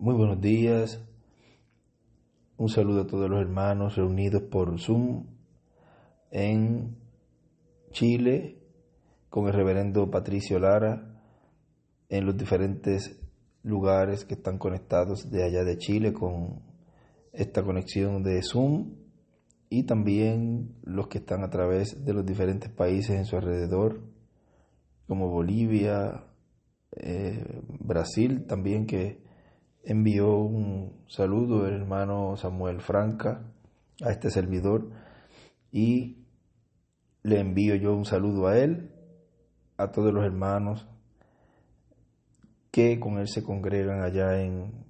Muy buenos días. Un saludo a todos los hermanos reunidos por Zoom en Chile con el reverendo Patricio Lara en los diferentes lugares que están conectados de allá de Chile con esta conexión de Zoom y también los que están a través de los diferentes países en su alrededor como Bolivia, eh, Brasil también que envió un saludo el hermano Samuel Franca a este servidor y le envío yo un saludo a él, a todos los hermanos que con él se congregan allá en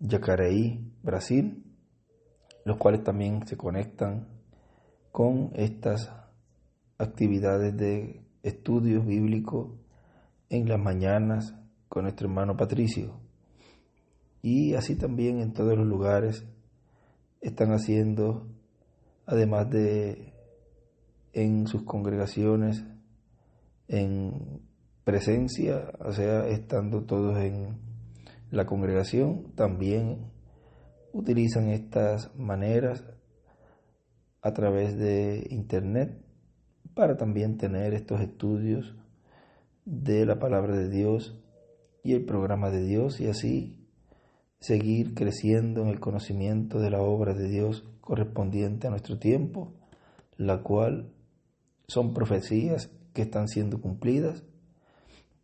Yacareí, Brasil, los cuales también se conectan con estas actividades de estudios bíblicos en las mañanas con nuestro hermano Patricio. Y así también en todos los lugares están haciendo, además de en sus congregaciones, en presencia, o sea, estando todos en la congregación, también utilizan estas maneras a través de internet para también tener estos estudios de la palabra de Dios y el programa de Dios y así seguir creciendo en el conocimiento de la obra de Dios correspondiente a nuestro tiempo, la cual son profecías que están siendo cumplidas,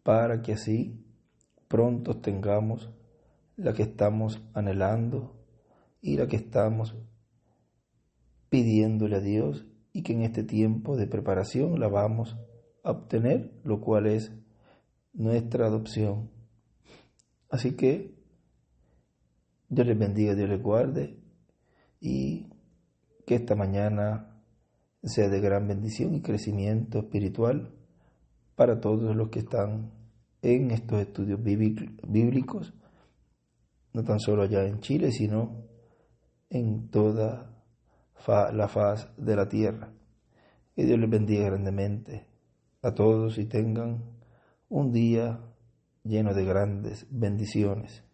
para que así pronto tengamos la que estamos anhelando y la que estamos pidiéndole a Dios y que en este tiempo de preparación la vamos a obtener, lo cual es nuestra adopción. Así que Dios les bendiga, Dios les guarde y que esta mañana sea de gran bendición y crecimiento espiritual para todos los que están en estos estudios bíblicos, no tan solo allá en Chile, sino en toda la faz de la tierra. Que Dios les bendiga grandemente a todos y tengan un día lleno de grandes bendiciones.